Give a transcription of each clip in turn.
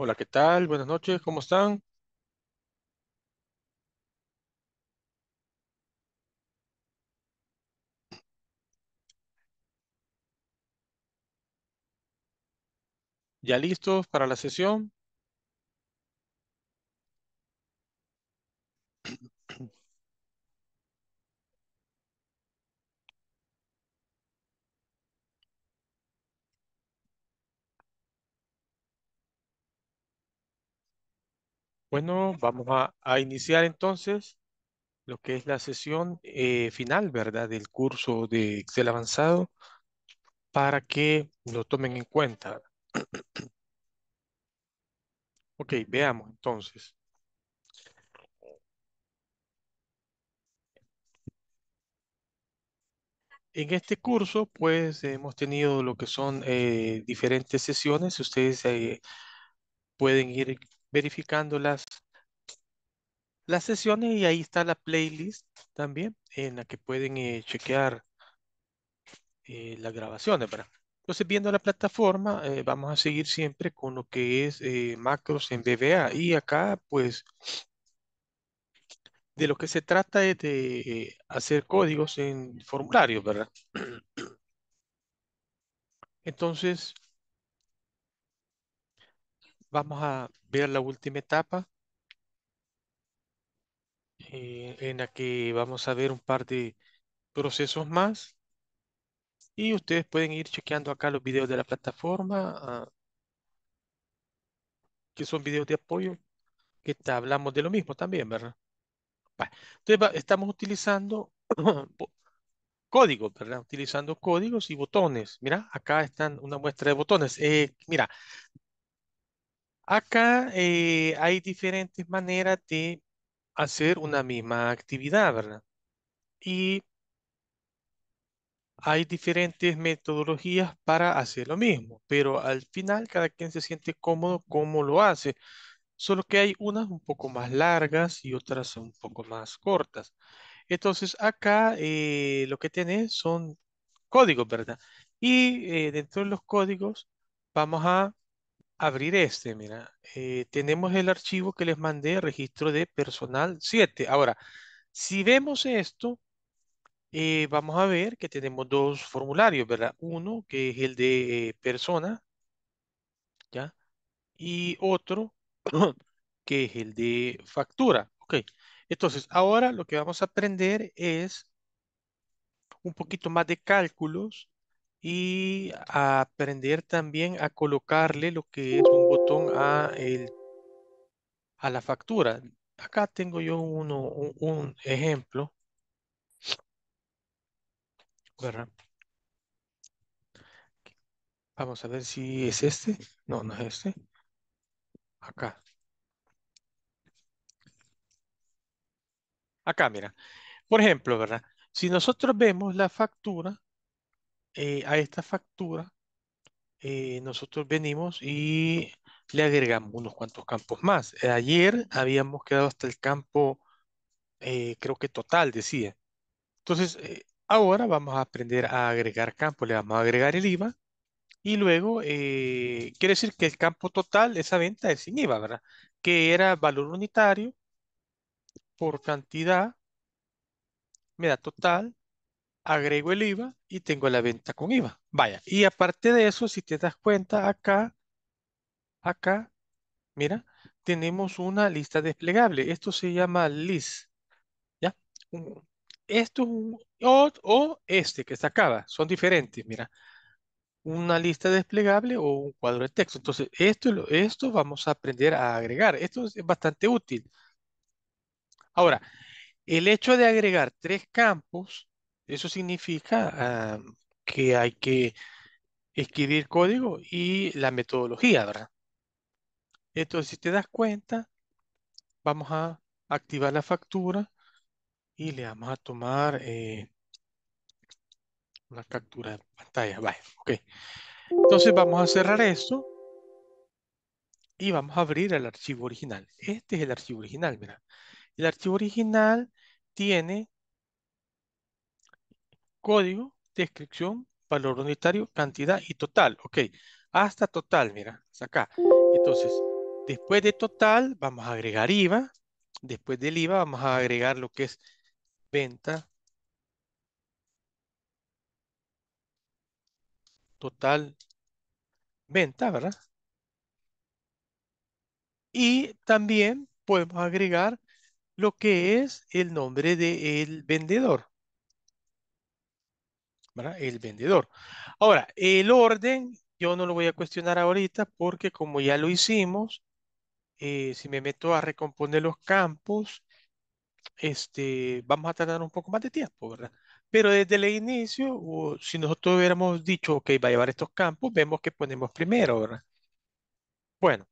Hola, ¿qué tal? Buenas noches, ¿cómo están? ¿Ya listos para la sesión? Bueno, vamos a, a, iniciar entonces lo que es la sesión eh, final, ¿verdad? Del curso de Excel avanzado para que lo tomen en cuenta. ok, veamos entonces. En este curso, pues, hemos tenido lo que son eh, diferentes sesiones. Ustedes eh, pueden ir verificando las, las sesiones y ahí está la playlist también en la que pueden eh, chequear eh, las grabaciones. ¿verdad? Entonces, viendo la plataforma, eh, vamos a seguir siempre con lo que es macros en BBA. Y acá, pues, de lo que se trata es de hacer códigos en formularios, ¿verdad? Entonces, vamos a ver la última etapa eh, en la que vamos a ver un par de procesos más y ustedes pueden ir chequeando acá los videos de la plataforma ah, que son videos de apoyo que hablamos de lo mismo también, ¿verdad? Entonces estamos utilizando códigos, ¿verdad? Utilizando códigos y botones. Mira, acá están una muestra de botones. Eh, mira, Acá eh, hay diferentes maneras de hacer una misma actividad, ¿verdad? Y hay diferentes metodologías para hacer lo mismo, pero al final cada quien se siente cómodo cómo lo hace, solo que hay unas un poco más largas y otras un poco más cortas. Entonces acá eh, lo que tenés son códigos, ¿verdad? Y eh, dentro de los códigos vamos a abrir este, mira. Eh, tenemos el archivo que les mandé, registro de personal 7. Ahora, si vemos esto, eh, vamos a ver que tenemos dos formularios, ¿verdad? Uno que es el de eh, persona, ¿ya? Y otro que es el de factura. Ok, entonces ahora lo que vamos a aprender es un poquito más de cálculos y aprender también a colocarle lo que es un botón a, el, a la factura. Acá tengo yo uno, un, ejemplo. Vamos a ver si es este. No, no es este. Acá. Acá, mira. Por ejemplo, ¿verdad? Si nosotros vemos la factura, eh, a esta factura eh, nosotros venimos y le agregamos unos cuantos campos más. Eh, ayer habíamos quedado hasta el campo, creo que total, decía. Entonces, ahora vamos a aprender a agregar campo. Le vamos a agregar el IVA. Y luego, quiere decir que el campo total, esa venta es sin IVA, ¿verdad? Que era valor unitario por cantidad, me da total, agrego el IVA y tengo la venta con IVA. Vaya, y aparte de eso, si te das cuenta, acá, acá, mira, tenemos una lista desplegable. Esto se llama list. ¿Ya? Esto o, o este que está acaba. son diferentes, mira. Una lista desplegable o un cuadro de texto. Entonces, esto, esto vamos a aprender a agregar. Esto es bastante útil. Ahora, el hecho de agregar tres campos eso significa ah, que hay que escribir código y la metodología, ¿verdad? Entonces, si te das cuenta, vamos a activar la factura y le vamos a tomar eh, una captura de pantalla. ok. Entonces vamos a cerrar esto y vamos a abrir el archivo original. Este es el archivo original, ¿verdad? El archivo original tiene código, descripción, valor unitario, cantidad y total. Ok, hasta total, mira, hasta acá. Entonces, después de total, vamos a agregar IVA. Después del IVA, vamos a agregar lo que es venta. Total venta, ¿verdad? Y también podemos agregar lo que es el nombre del vendedor. El vendedor. Ahora, el orden yo no lo voy a cuestionar ahorita porque como ya lo hicimos, eh, si me meto a recomponer los campos, este, vamos a tardar un poco más de tiempo, ¿verdad? Pero desde el inicio, o si nosotros hubiéramos dicho, ok, va a llevar estos campos, vemos que ponemos primero, ¿verdad? Bueno,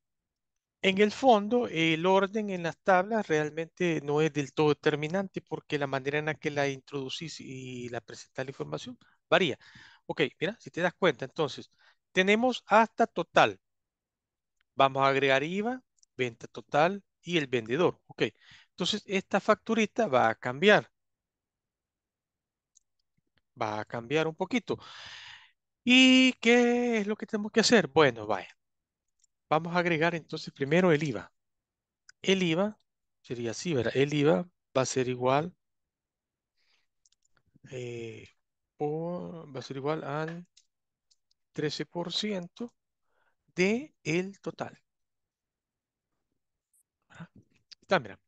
en el fondo, el orden en las tablas realmente no es del todo determinante porque la manera en la que la introducís y la presentás la información varía. Ok, mira, si te das cuenta, entonces, tenemos hasta total. Vamos a agregar IVA, venta total y el vendedor. Ok, entonces esta facturita va a cambiar. Va a cambiar un poquito. ¿Y qué es lo que tenemos que hacer? Bueno, vaya. Vamos a agregar entonces primero el IVA. El IVA sería así, ¿verdad? El IVA va a ser igual. Eh, va a ser igual al 13% de el total. Está, mira.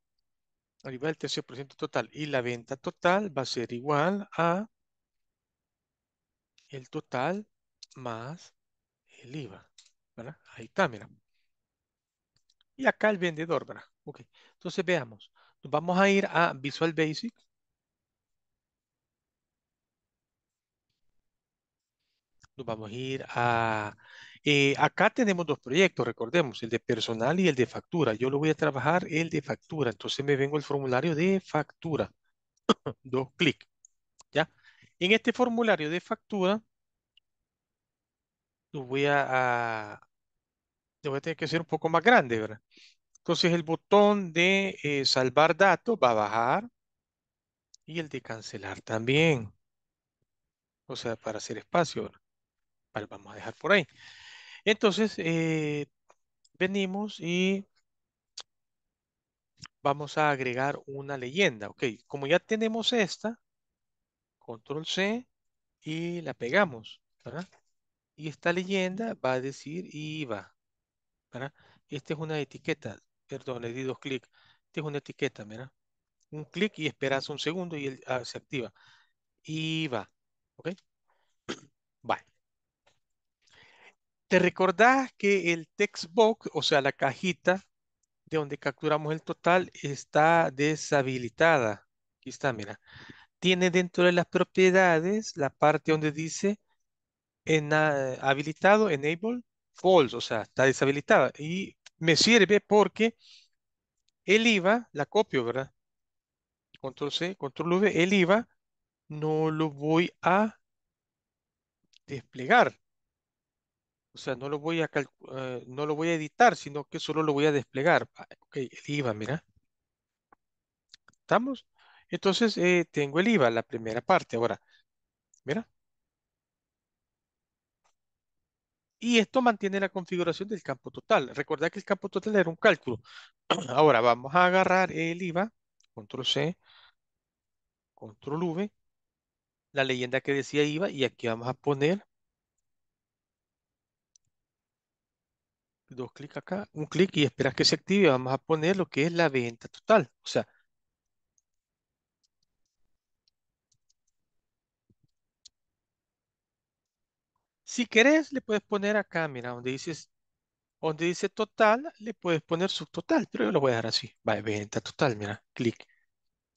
Al igual 13% total. Y la venta total va a ser igual a el total más el IVA. ¿verdad? Ahí está, mira. Y acá el vendedor, ¿verdad? Ok. Entonces veamos. vamos a ir a Visual Basic. vamos a ir a... Eh, acá tenemos dos proyectos, recordemos, el de personal y el de factura. Yo lo voy a trabajar el de factura. Entonces me vengo el formulario de factura. dos clics. ¿Ya? En este formulario de factura, lo voy a, lo voy a tener que hacer un poco más grande, ¿verdad? Entonces el botón de eh, salvar datos va a bajar y el de cancelar también. O sea, para hacer espacio, ¿verdad? Pues, vamos a dejar por ahí. Entonces, eh, venimos y vamos a agregar una leyenda. Ok, como ya tenemos esta, control C y la pegamos. ¿verdad? Y esta leyenda va a decir IVA. ¿verdad? Esta es una etiqueta. Perdón, le di dos clics. Esta es una etiqueta, mira. Un clic y esperas un segundo y ah, se activa. IVA. ¿Ok? Vale. ¿Te recordás que el textbox, o sea, la cajita de donde capturamos el total, está deshabilitada? Aquí está, mira. Tiene dentro de las propiedades la parte donde dice en, ah, habilitado, enable, false, o sea, está deshabilitada. Y me sirve porque el IVA, la copio, ¿verdad? Control C, control V, el IVA no lo voy a desplegar o sea, no lo voy a eh, no lo voy a editar, sino que solo lo voy a desplegar. Ah, ok, el IVA, mira. ¿Estamos? Entonces, eh, tengo el IVA, la primera parte. Ahora, mira. Y esto mantiene la configuración del campo total. Recordad que el campo total era un cálculo. Ahora, vamos a agarrar el IVA, control C, control V, la leyenda que decía IVA, y aquí vamos a poner dos clics acá, un clic y esperas que se active. Vamos a poner lo que es la venta total. O sea, si querés, le puedes poner acá, mira, donde dices, donde dice total, le puedes poner subtotal, pero yo lo voy a dejar así. Va, venta total, mira, clic.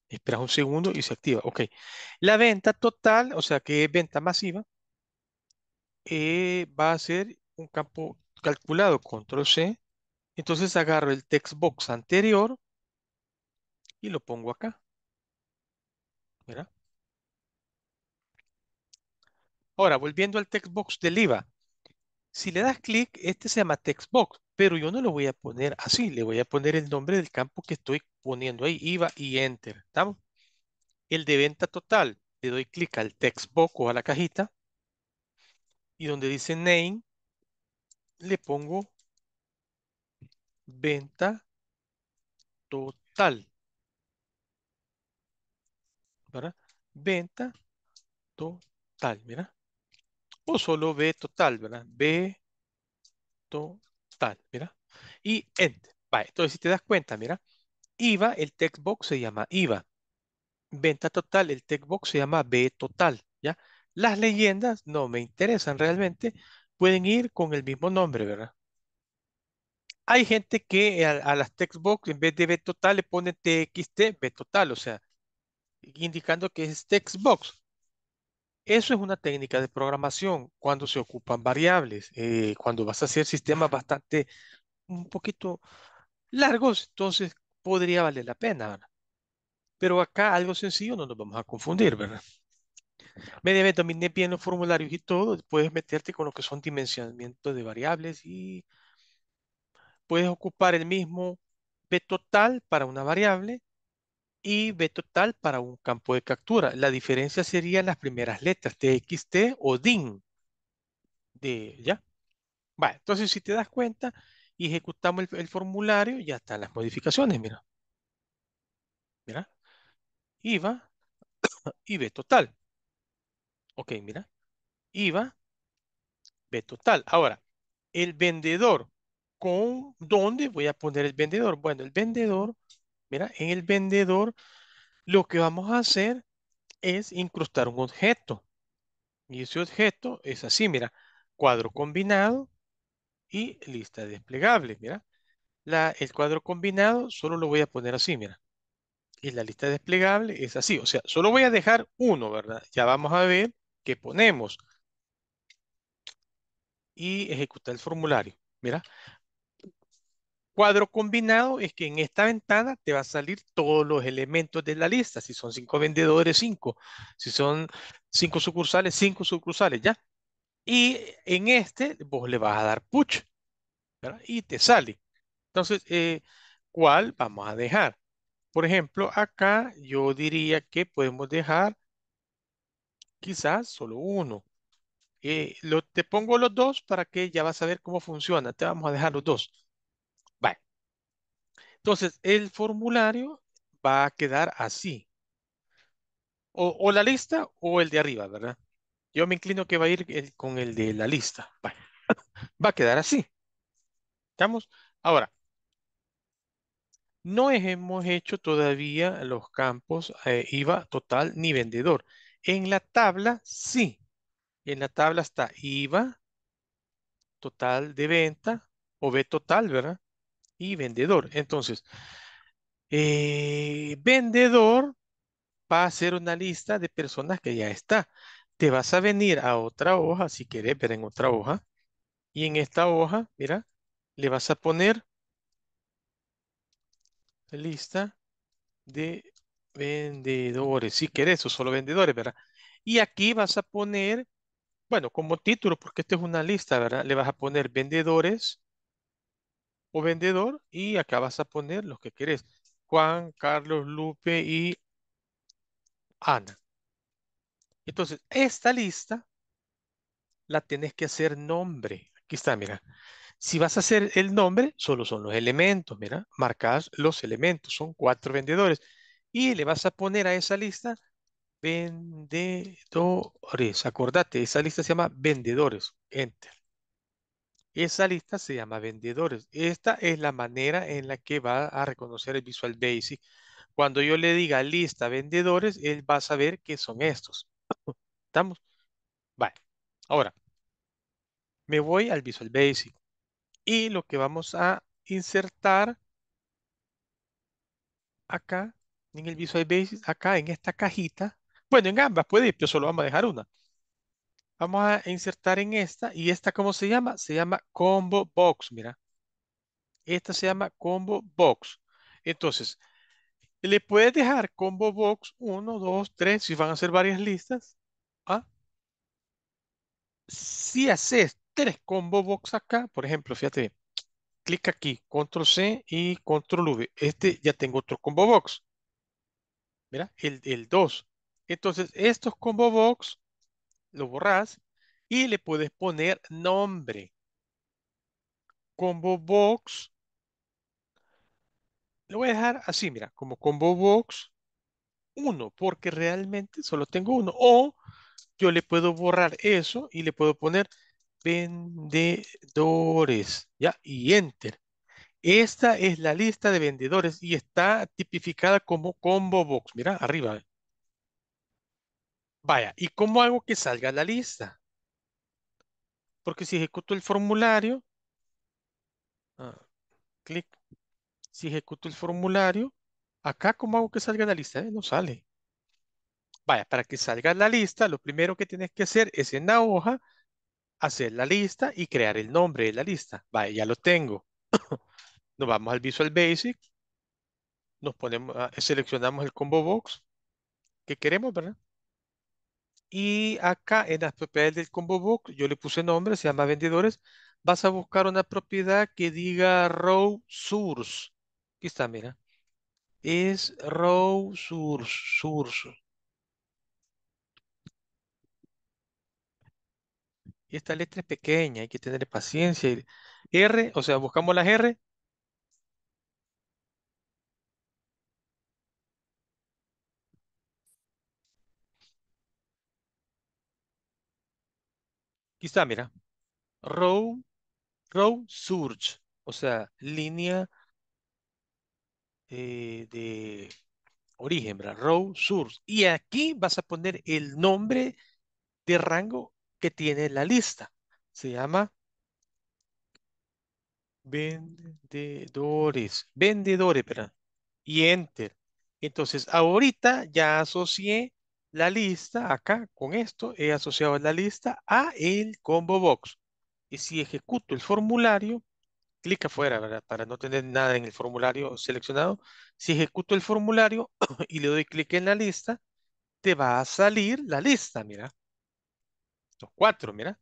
Esperas un segundo y se activa. Ok. La venta total, o sea que es venta masiva, eh, va a ser un campo calculado control C, entonces agarro el text box anterior y lo pongo acá. Ahora, volviendo al text box del IVA. Si le das clic, este se llama text box, pero yo no lo voy a poner así. Le voy a poner el nombre del campo que estoy poniendo ahí, IVA y Enter. El de venta total, le doy clic al text box o a la cajita. Y donde dice Name, le pongo venta total. ¿Verdad? Venta total, mira. O solo B total, ¿verdad? B total, mira. Y enter. Vale, entonces si te das cuenta, mira. IVA, el textbox se llama IVA. Venta total, el textbox se llama B total, ¿ya? Las leyendas no me interesan realmente pueden ir con el mismo nombre, ¿verdad? Hay gente que a, las textbox en vez de B total le ponen TXT, B total, o sea, indicando que es textbox. Eso es una técnica de programación cuando se ocupan variables, eh, cuando vas a hacer sistemas bastante, un poquito largos, entonces podría valer la pena, ¿verdad? Pero acá algo sencillo no nos vamos a confundir, ¿verdad? BDB también bien los formularios y todo, puedes meterte con lo que son dimensionamientos de variables y puedes ocupar el mismo B total para una variable y B total para un campo de captura. La diferencia sería las primeras letras, TXT o DIN. De, ¿Ya? Vale, entonces si te das cuenta y ejecutamos el, el formulario, ya están las modificaciones, mira. Mira, IVA y B total. Ok, mira. IVA, B total. Ahora, el vendedor, ¿con dónde voy a poner el vendedor? Bueno, el vendedor, mira, en el vendedor lo que vamos a hacer es incrustar un objeto. Y ese objeto es así, mira, cuadro combinado y lista desplegable, mira. el cuadro combinado solo lo voy a poner así, mira. Y la lista desplegable es así, o sea, solo voy a dejar uno, ¿verdad? Ya vamos a ver que ponemos y ejecutar el formulario. Mira, cuadro combinado es que en esta ventana te va a salir todos los elementos de la lista. Si son cinco vendedores, cinco. Si son cinco sucursales, cinco sucursales, ¿ya? Y en este vos le vas a dar push. Y te sale. Entonces, eh, ¿cuál vamos a dejar? Por ejemplo, acá yo diría que podemos dejar Quizás solo uno. Eh, te pongo los dos para que ya vas a ver cómo funciona. Te vamos a dejar los dos. Vale. Entonces, el formulario va a quedar así. O, la lista o el de arriba, ¿verdad? Yo me inclino que va a ir con el de la lista. va a quedar así. ¿Estamos? Ahora, no hemos hecho todavía los campos eh, IVA total ni vendedor. En la tabla, sí. En la tabla está IVA, total de venta, o B total, ¿verdad? Y vendedor. Entonces, eh, vendedor va a ser una lista de personas que ya está. Te vas a venir a otra hoja, si quieres, pero en otra hoja. Y en esta hoja, mira, le vas a poner lista de Vendedores, si querés, o solo vendedores, ¿verdad? Y aquí vas a poner, bueno, como título, porque esta es una lista, ¿verdad? Le vas a poner vendedores o vendedor y acá vas a poner los que querés. Juan, Carlos, Lupe y Ana. Entonces, esta lista la tenés que hacer nombre. Aquí está, mira. Si vas a hacer el nombre, solo son los elementos, mira. Marcas los elementos, son cuatro vendedores y le vas a poner a esa lista vendedores. Acordate, esa lista se llama vendedores. Enter. Esa lista se llama vendedores. Esta es la manera en la que va a reconocer el Visual Basic. Cuando yo le diga lista vendedores, él va a saber qué son estos. ¿Estamos? Vale. Ahora, me voy al Visual Basic. Y lo que vamos a insertar acá en el Visual Basic, acá en esta cajita. Bueno, en ambas puede ir, pero solo vamos a dejar una. Vamos a insertar en esta. ¿Y esta cómo se llama? Se llama Combo Box, mira. Esta se llama Combo Box. Entonces, le puedes dejar Combo Box 1, 2, 3, si van a hacer varias listas. ¿ah? Si haces tres Combo Box acá, por ejemplo, fíjate clica Clic aquí, Control C y Control V. Este ya tengo otro Combo Box. Mira, El, el 2. Entonces, estos combo box lo borras y le puedes poner nombre. Combo box. Lo voy a dejar así, mira, como combo box 1, porque realmente solo tengo uno. O yo le puedo borrar eso y le puedo poner vendedores, ¿ya? Y enter. Esta es la lista de vendedores y está tipificada como combo box. Mira, arriba. ¿eh? Vaya, ¿y cómo hago que salga la lista? Porque si ejecuto el formulario, ah, clic, si ejecuto el formulario, acá cómo hago que salga la lista, ¿eh? no sale. Vaya, para que salga la lista, lo primero que tienes que hacer es en la hoja, hacer la lista y crear el nombre de la lista. Vaya, ya lo tengo. Nos vamos al Visual Basic, nos ponemos, seleccionamos el combo box que queremos, ¿verdad? Y acá en las propiedades del combo box, yo le puse nombre, se llama vendedores, vas a buscar una propiedad que diga row source. Aquí está, mira. Es row source, Y esta letra es pequeña, hay que tener paciencia. R, o sea, buscamos las R, Aquí está, mira. Row, row search. o sea, línea eh, de origen, ¿verdad? Row source. Y aquí vas a poner el nombre de rango que tiene la lista. Se llama vendedores, vendedores, ¿verdad? Y enter. Entonces, ahorita ya asocié la lista acá, con esto, he asociado la lista a el combo box. Y si ejecuto el formulario, clic afuera, ¿verdad? Para no tener nada en el formulario seleccionado. Si ejecuto el formulario y le doy clic en la lista, te va a salir la lista, mira. Los cuatro, mira.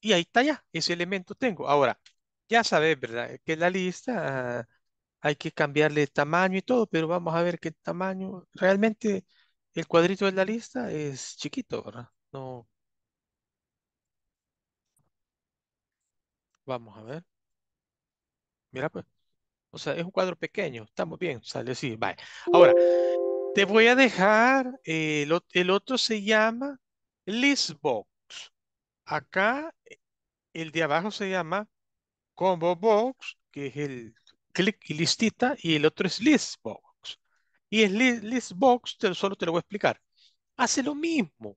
Y ahí está ya, ese elemento tengo. Ahora, ya sabes, ¿verdad? Que la lista ah, hay que cambiarle tamaño y todo, pero vamos a ver qué tamaño. Realmente el cuadrito de la lista es chiquito, ¿verdad? No, vamos a ver. Mira, pues. O sea, es un cuadro pequeño. Estamos bien, sale así. Vale. Ahora, te voy a dejar, eh, el, otro se llama Listbox. Acá, eh, el de abajo se llama Combo Box, que es el clic y listita, y el otro es Listbox. Y es Listbox, solo te lo voy a explicar. Hace lo mismo.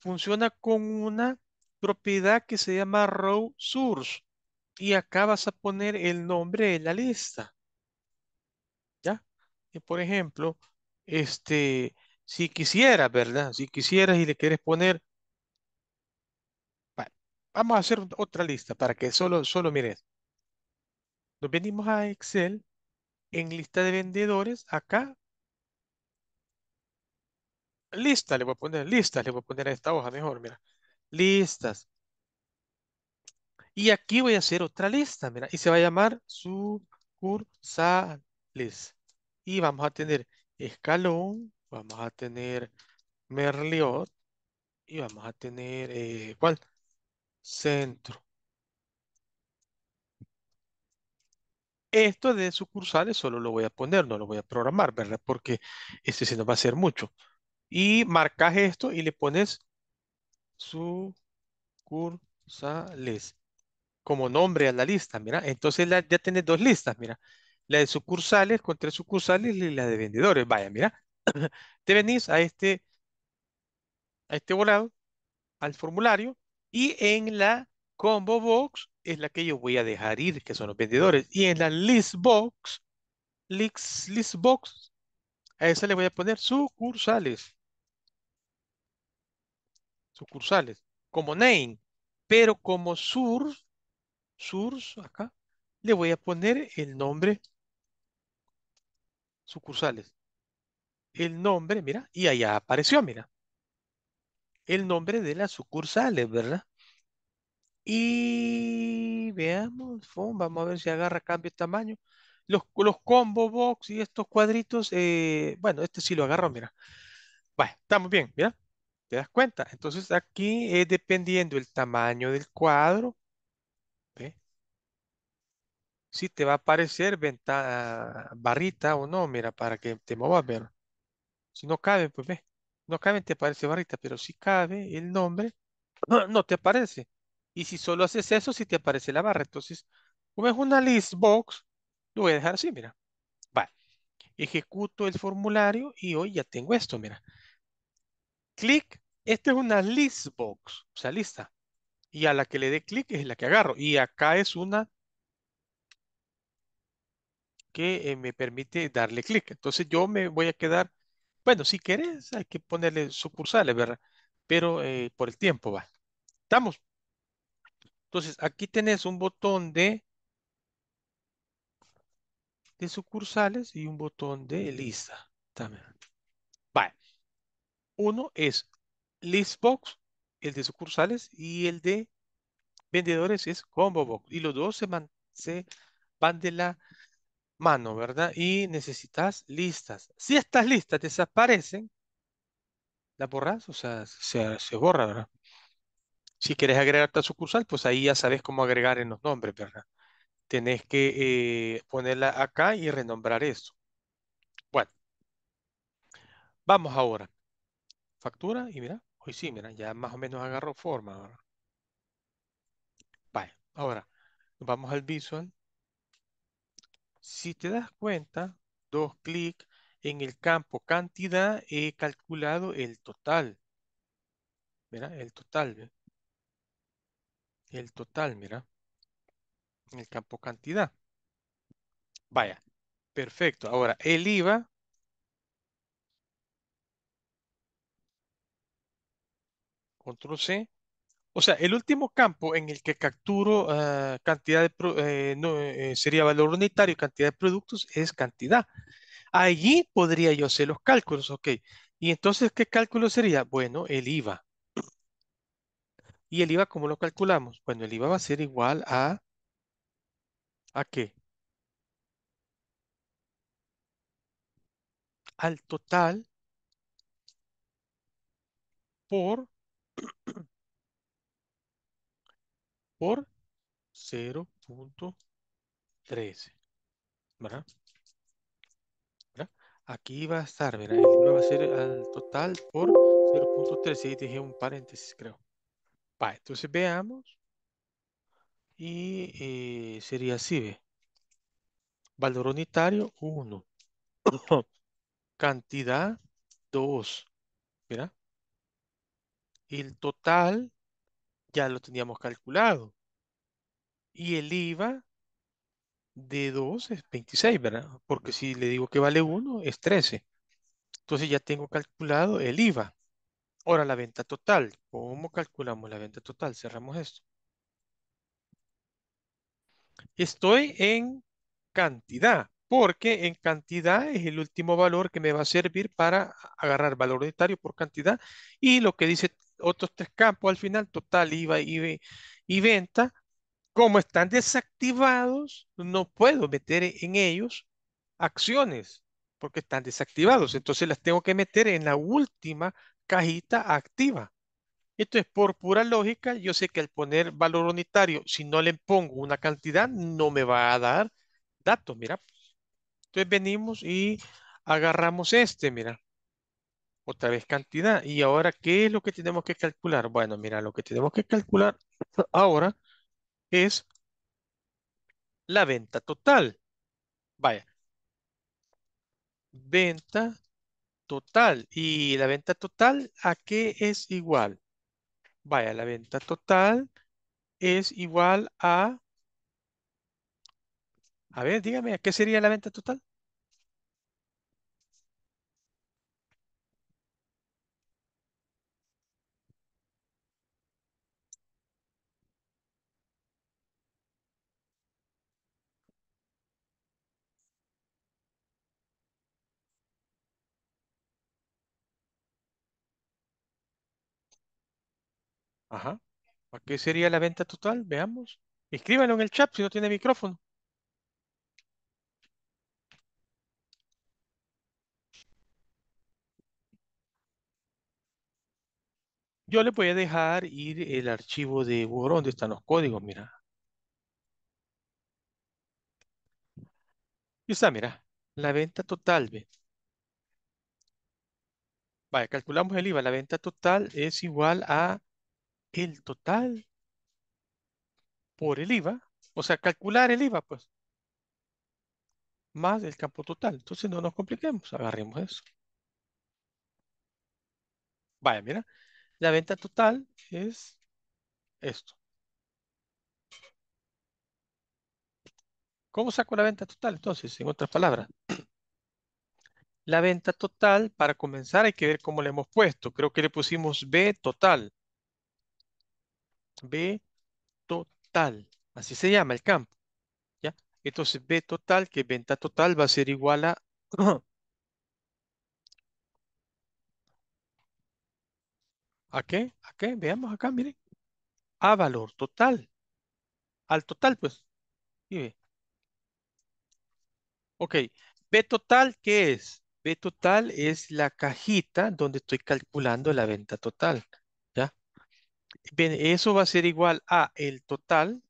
Funciona con una propiedad que se llama row source. Y acá vas a poner el nombre de la lista. ¿Ya? Y por ejemplo, este, si quisieras, ¿verdad? Si quisieras y le quieres poner vamos a hacer otra lista para que solo, solo mires. Nos venimos a Excel en lista de vendedores, acá, lista, le voy a poner, listas, le voy a poner a esta hoja mejor, mira, listas. Y aquí voy a hacer otra lista, mira, y se va a llamar sucursales. Y vamos a tener Escalón, vamos a tener Merliot y vamos a tener, eh, ¿cuál? Centro. Esto de sucursales solo lo voy a poner, no lo voy a programar, ¿verdad? Porque este se nos va a hacer mucho. Y marcas esto y le pones sucursales como nombre a la lista, mira. Entonces ya tienes dos listas, mira. La de sucursales con tres sucursales y la de vendedores. Vaya, mira. Te venís a este, a este volado, al formulario y en la combo box es la que yo voy a dejar ir, que son los vendedores. Y en la list box, list, box, a esa le voy a poner sucursales. Sucursales, como name, pero como sur sur acá, le voy a poner el nombre sucursales. El nombre, mira, y allá apareció, mira. El nombre de las sucursales, ¿verdad? Y veamos, vamos a ver si agarra cambio de tamaño. Los, los combo box y estos cuadritos, eh, bueno, este sí lo agarró, mira. Bueno, estamos bien, mira. ¿Te das cuenta? Entonces aquí dependiendo el tamaño del cuadro. Si te va a aparecer barrita o no, mira, para que te muevas, ver. Si no cabe, pues ve. No cabe, te aparece barrita, pero si cabe el nombre, no te aparece. Y si solo haces eso, si te aparece la barra. Entonces, como es una list box, lo voy a dejar así, mira. Vale. Ejecuto el formulario y hoy ya tengo esto, mira. Clic. Esta es una list box, o sea, lista. Y a la que le dé clic es la que agarro. Y acá es una que eh, me permite darle clic. Entonces yo me voy a quedar, bueno, si querés hay que ponerle sucursales, ¿verdad? Pero eh, por el tiempo va. Estamos. Entonces, aquí tenés un botón de, de sucursales y un botón de lista también. Vale. Uno es Listbox, el de sucursales, y el de vendedores es ComboBox. Y los dos se, van de la mano, ¿verdad? Y necesitas listas. Si estas listas desaparecen, la borras, o sea, se borra, ¿verdad? Si quieres agregar tu sucursal, pues ahí ya sabes cómo agregar en los nombres, ¿verdad? Tenés que eh, ponerla acá y renombrar eso. Bueno, vamos ahora. Factura y mira, hoy sí, mira, ya más o menos agarró forma. Vale, ahora vamos al visual. Si te das cuenta, dos clics en el campo cantidad he calculado el total. Mira, el total. ¿ve? el total, mira, en el campo cantidad. Vaya, perfecto. Ahora, el IVA control C. O sea, el último campo en el que capturo ah, cantidad de, pro, eh, eh, sería valor unitario cantidad de productos es cantidad. Allí podría yo hacer los cálculos, ok. Y entonces, ¿qué cálculo sería? Bueno, el IVA. ¿Y el IVA cómo lo calculamos? Bueno, el IVA va a ser igual a... ¿A qué? Al total por... por 0.13. ¿Verdad? Aquí va a estar, ¿verdad? El IVA va a ser al total por 0.13. Ahí dije un paréntesis, creo entonces veamos. Y eh, sería así, Valor unitario, 1. Cantidad, 2. el total ya lo teníamos calculado. Y el IVA de 2 es 26, ¿verdad? Porque si le digo que vale 1, es 13. Entonces ya tengo calculado el IVA. Ahora, la venta total. ¿Cómo calculamos la venta total? Cerramos esto. Estoy en cantidad, porque en cantidad es el último valor que me va a servir para agarrar valor unitario por cantidad y lo que dice otros tres campos al final, total, IVA, y venta, como están desactivados, no puedo meter en ellos acciones porque están desactivados. Entonces las tengo que meter en la última cajita activa. Entonces, por pura lógica, yo sé que al poner valor unitario, si no le pongo una cantidad, no me va a dar datos, mira. Entonces venimos y agarramos este, mira. Otra vez cantidad. Y ahora, ¿qué es lo que tenemos que calcular? Bueno, mira, lo que tenemos que calcular ahora es la venta total. Vaya. Venta total. ¿Y la venta total a qué es igual? Vaya, la venta total es igual a... A ver, dígame, ¿a qué sería la venta total? Ajá. ¿Para qué sería la venta total? Veamos. Escríbanlo en el chat si no tiene micrófono. Yo le voy a dejar ir el archivo de Word donde están los códigos, mira. Y está, mira, la venta total, ve. Vale, calculamos el IVA. La venta total es igual a el total por el IVA, o sea, calcular el IVA, pues, más el campo total. Entonces no nos compliquemos, agarremos eso. Vaya, mira, la venta total es esto. ¿Cómo saco la venta total? Entonces, en otras palabras, la venta total, para comenzar, hay que ver cómo le hemos puesto. Creo que le pusimos B total. B total. Así se llama el campo. ¿Ya? Entonces B total, que venta total va a ser igual a... ¿A qué? qué? Veamos acá, miren. A valor total. Al total, pues. Ok. B total, ¿qué es? B total es la cajita donde estoy calculando la venta total eso va a ser igual a el total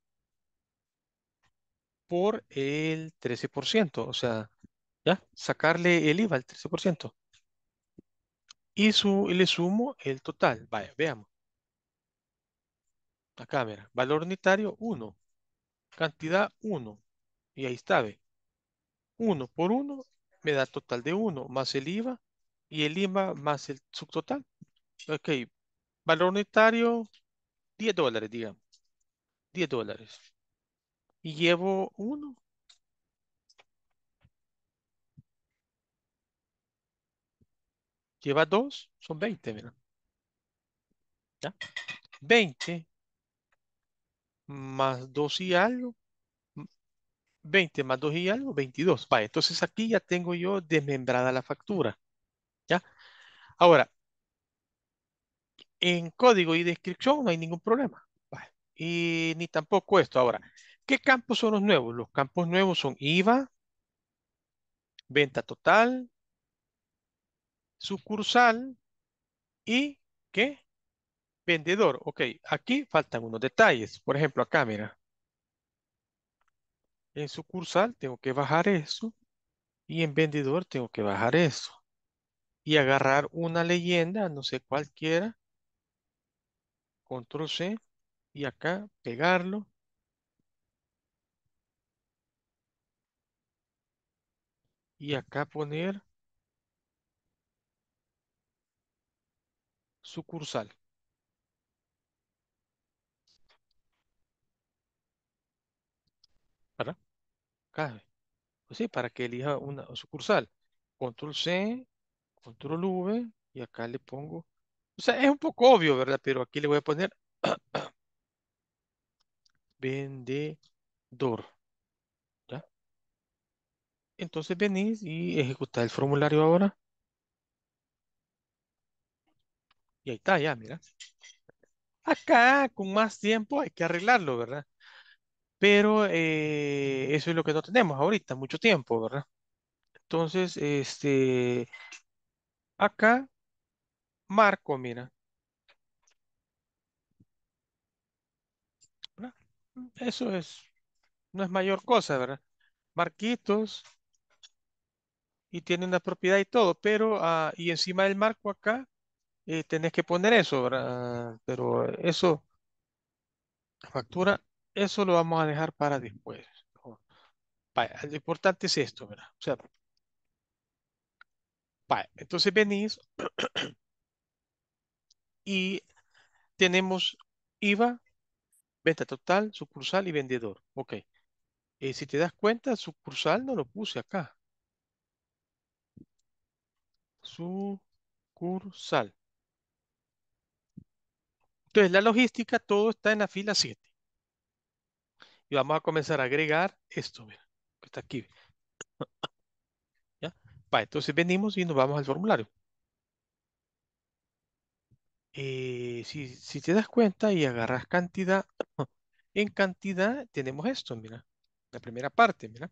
por el 13%, o sea, ¿ya? Sacarle el IVA al 13%. Y, su, le sumo el total. Vaya, veamos. Acá, cámara. valor unitario 1, cantidad 1. Y ahí está, ve. 1 por 1 me da total de 1 más el IVA y el IVA más el subtotal. Ok, valor unitario 10 dólares, digamos. 10 dólares. Y llevo uno. Lleva dos, son 20, mira. ¿Ya? 20 más 2 y algo. 20 más 2 y algo, 22. Vale, entonces aquí ya tengo yo desmembrada la factura. ¿Ya? Ahora, en código y descripción no hay ningún problema. Y ni tampoco esto. Ahora, ¿qué campos son los nuevos? Los campos nuevos son IVA, venta total, sucursal y ¿qué? Vendedor. Ok, aquí faltan unos detalles. Por ejemplo, acá, mira. En sucursal tengo que bajar eso y en vendedor tengo que bajar eso y agarrar una leyenda, no sé cualquiera, control C y acá pegarlo. Y acá poner sucursal. ¿Para? Acá. Pues sí, para que elija una sucursal. Control C, control V y acá le pongo o sea, es un poco obvio, ¿verdad? Pero aquí le voy a poner vendedor. ¿Ya? Entonces venís y ejecutar el formulario ahora. Y ahí está, ya, mira. Acá, con más tiempo, hay que arreglarlo, ¿verdad? Pero eh, eso es lo que no tenemos ahorita, mucho tiempo, ¿verdad? Entonces, este, acá Marco, mira. Eso es, no es mayor cosa, ¿verdad? Marquitos. Y tiene una propiedad y todo, pero, ah, y encima del marco acá, eh, tenés que poner eso, ¿verdad? Pero eso, factura, eso lo vamos a dejar para después. Oh, vaya, lo importante es esto, ¿verdad? O sea, vaya, entonces venís y tenemos IVA, venta total, sucursal y vendedor. Ok. Eh, si te das cuenta, sucursal no lo puse acá. Sucursal. Entonces, la logística, todo está en la fila 7. Y vamos a comenzar a agregar esto, está aquí. ¿Ya? entonces venimos y nos vamos al formulario. Eh, si, te das cuenta y agarras cantidad, en cantidad tenemos esto, mira, la primera parte, mira,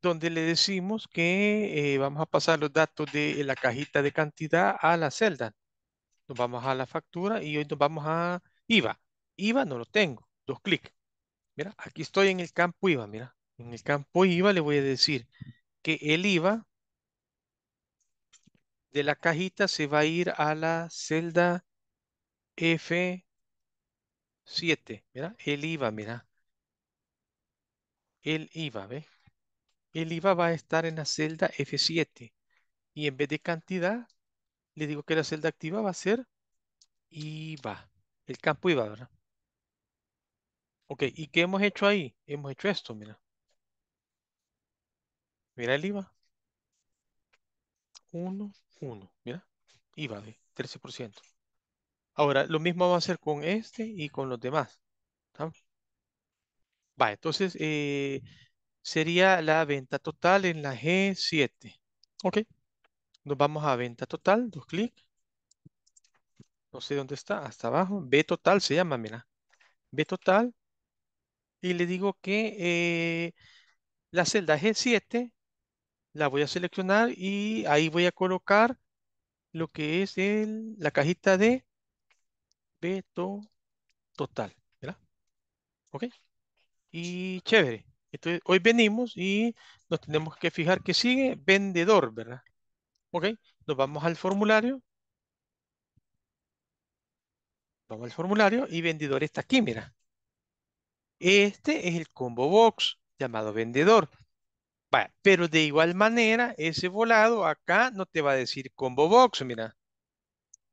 donde le decimos que eh, vamos a pasar los datos de la cajita de cantidad a la celda. Nos vamos a la factura y hoy nos vamos a IVA. IVA no lo tengo, dos clics. Mira, aquí estoy en el campo IVA, mira, en el campo IVA le voy a decir que el IVA de la cajita se va a ir a la celda F7, mira, el IVA, mira. El IVA, ¿ves? El IVA va a estar en la celda F7. Y en vez de cantidad, le digo que la celda activa va a ser IVA, el campo IVA, ¿verdad? Ok, ¿y qué hemos hecho ahí? Hemos hecho esto, mira. Mira el IVA. Uno... 1, mira, IVA de 13%. Ahora, lo mismo vamos a hacer con este y con los demás. Va, entonces eh, sería la venta total en la G7. Ok, nos vamos a venta total, dos clic No sé dónde está, hasta abajo. B total se llama, mira. B total. Y le digo que eh, la celda G7 la voy a seleccionar y ahí voy a colocar lo que es el, la cajita de veto total, ¿verdad? ¿Ok? Y chévere. hoy venimos y nos tenemos que fijar que sigue vendedor, ¿verdad? ¿Ok? Nos vamos al formulario. Vamos al formulario y vendedor está aquí, mira. Este es el combo box llamado vendedor pero de igual manera, ese volado acá no te va a decir combo box, mira.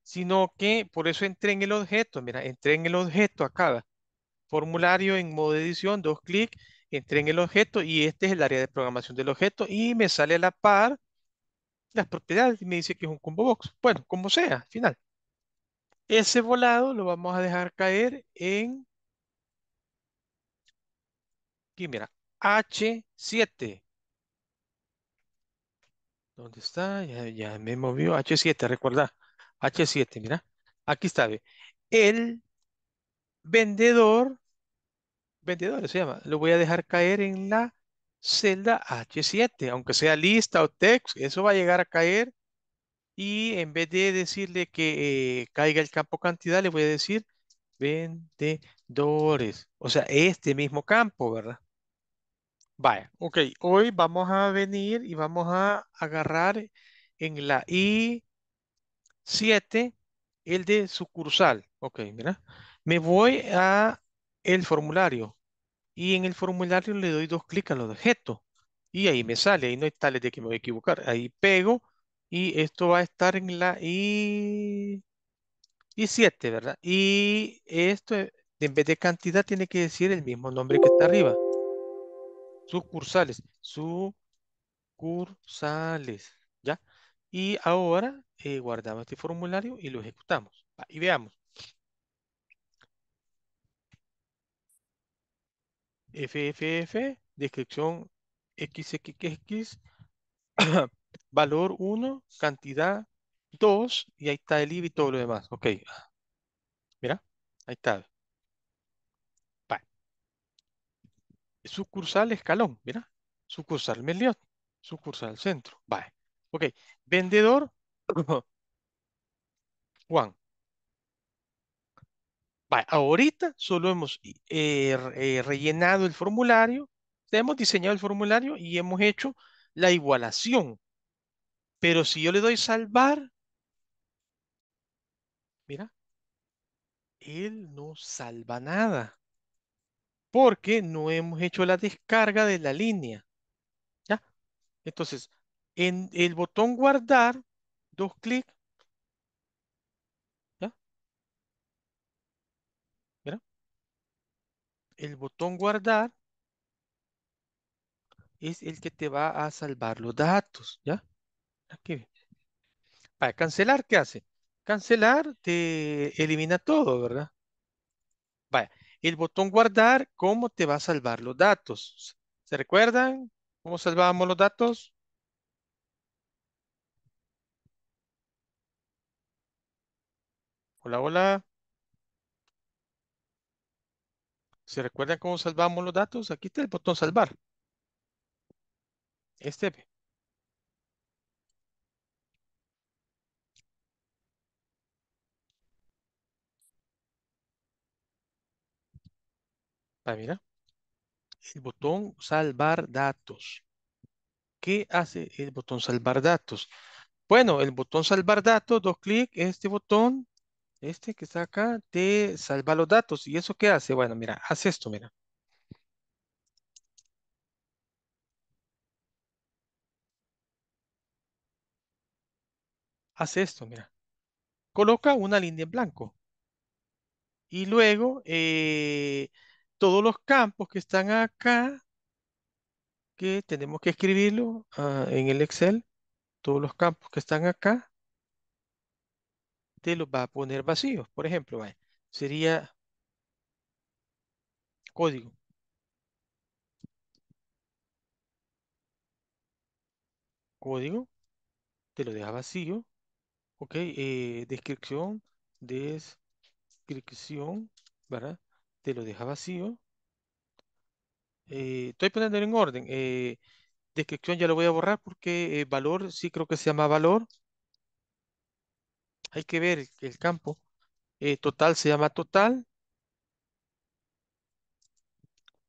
Sino que por eso entré en el objeto, mira, entré en el objeto acá. Formulario en modo edición, dos clics, entré en el objeto y este es el área de programación del objeto y me sale a la par las propiedades y me dice que es un combo box. Bueno, como sea, al final. Ese volado lo vamos a dejar caer en... Aquí mira, H7. ¿Dónde está? Ya, me movió. H7, recuerda. H7, mira. Aquí está, El vendedor, vendedor se llama, lo voy a dejar caer en la celda H7, aunque sea lista o text, eso va a llegar a caer y en vez de decirle que eh, caiga el campo cantidad, le voy a decir vendedores, o sea, este mismo campo, ¿verdad? Vaya, ok, hoy vamos a venir y vamos a agarrar en la I7 el de sucursal. Ok, mira, me voy a el formulario y en el formulario le doy dos clics a los objetos y ahí me sale, ahí no hay tales de que me voy a equivocar, ahí pego y esto va a estar en la I... I7, ¿verdad? Y esto en vez de cantidad tiene que decir el mismo nombre que está arriba. Sucursales. Sucursales. ¿Ya? Y ahora eh, guardamos este formulario y lo ejecutamos. y veamos. FFF, descripción XXX, valor 1, cantidad 2, y ahí está el IVA y todo lo demás. Ok. Mira, ahí está. sucursal Escalón, mira, sucursal Meliot, sucursal Centro, vale. Ok, vendedor Juan. Vale, ahorita solo hemos eh, er, eh, rellenado el formulario, hemos diseñado el formulario y hemos hecho la igualación. Pero si yo le doy salvar, mira, él no salva nada porque no hemos hecho la descarga de la línea. ¿Ya? Entonces, en el botón guardar, dos clics. ¿Ya? ¿Mira? El botón guardar es el que te va a salvar los datos, ¿ya? Aquí. Para cancelar, ¿qué hace? Cancelar te elimina todo, ¿verdad? Vaya, el botón guardar, ¿cómo te va a salvar los datos? ¿Se recuerdan cómo salvábamos los datos? Hola, hola. ¿Se recuerdan cómo salvamos los datos? Aquí está el botón salvar. Este. Ah, mira. El botón salvar datos. ¿Qué hace el botón salvar datos? Bueno, el botón salvar datos, dos en este botón, este que está acá, te salva los datos. ¿Y eso qué hace? Bueno, mira, hace esto, mira. Hace esto, mira. Coloca una línea en blanco. Y luego, eh, todos los campos que están acá, que tenemos que escribirlo ah, en el Excel, todos los campos que están acá, te los va a poner vacíos. Por ejemplo, sería código. Código, te lo deja vacío. Ok, eh, descripción, descripción, ¿verdad? lo deja vacío. Eh, estoy poniendo en orden. Eh, descripción ya lo voy a borrar porque eh, valor, sí creo que se llama valor. Hay que ver el, campo. total se llama total.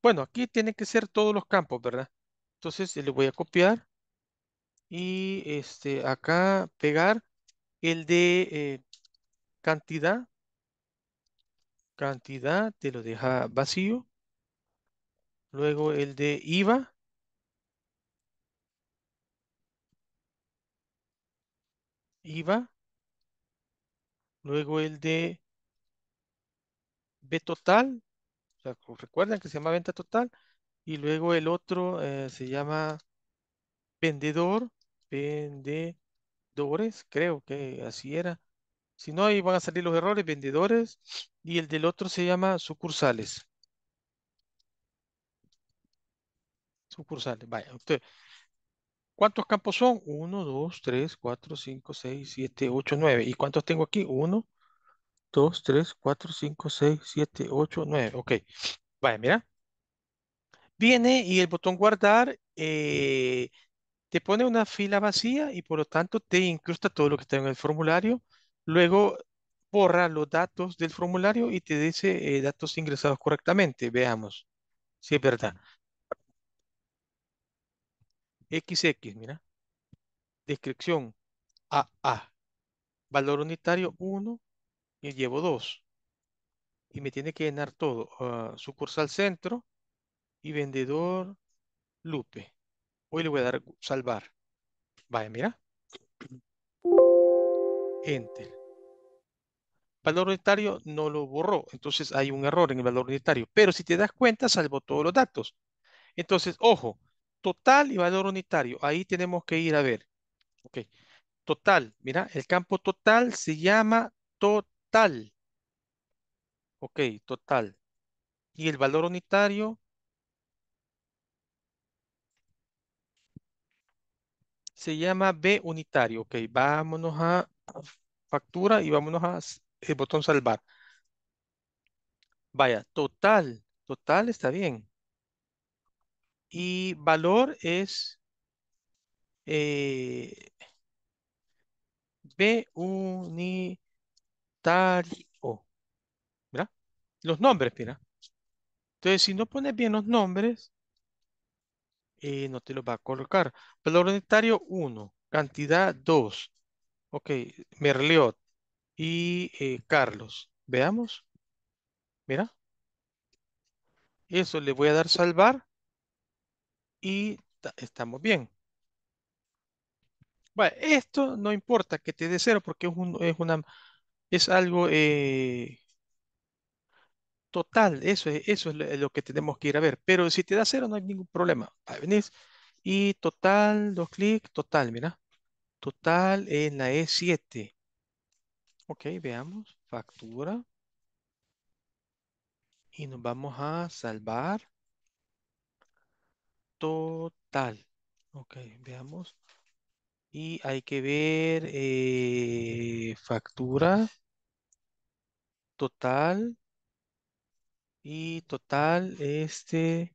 Bueno, aquí tienen que ser todos los campos, ¿verdad? Entonces le voy a copiar y este acá pegar el de cantidad cantidad te lo deja vacío. Luego el de IVA. IVA. Luego el de B total. O que se llama venta total. Y luego el otro eh, se llama vendedor. Vendedores, creo que así era. Si no, ahí van a salir los errores, vendedores, y el del otro se llama sucursales. Sucursales, vaya, usted. ¿Cuántos campos son? 1, 2, 3, 4, 5, 6, 7, 8, 9. ¿Y cuántos tengo aquí? 1, 2, 3, 4, 5, 6, 7, 8, 9. Ok. Vaya, mira. Viene y el botón guardar eh, te pone una fila vacía y por lo tanto te incrusta todo lo que está en el formulario Luego borra los datos del formulario y te dice eh, datos ingresados correctamente. Veamos. si es verdad. XX, mira. Descripción. AA. Valor unitario 1 y llevo 2. Y me tiene que llenar todo. Ah, sucursal centro y vendedor Lupe. Hoy le voy a dar salvar. Vaya, mira. Enter valor unitario no lo borró. Entonces hay un error en el valor unitario. Pero si te das cuenta, salvó todos los datos. Entonces, ojo, total y valor unitario. Ahí tenemos que ir a ver. Ok. Total. Mira, el campo total se llama total. Ok, total. Y el valor unitario se llama B unitario. Ok, vámonos a factura y vámonos a el botón salvar. Vaya, total, total está bien. Y valor es eh, B unitario. ¿Verdad? Los nombres, mira. Entonces, si no pones bien los nombres, eh, no te los va a colocar. Valor unitario 1, cantidad 2. Ok, Merliot y eh, Carlos. Veamos. Mira. Eso le voy a dar salvar y estamos bien. Bueno, esto no importa que te dé cero porque es, es una, es algo eh, total. Eso, eso es lo que tenemos que ir a ver. Pero si te da cero no hay ningún problema. Ahí venís. Y total, dos clics, total, mira. Total en la E7. Ok, veamos, factura. Y nos vamos a salvar total. Ok, veamos. Y hay que ver eh, factura, total y total este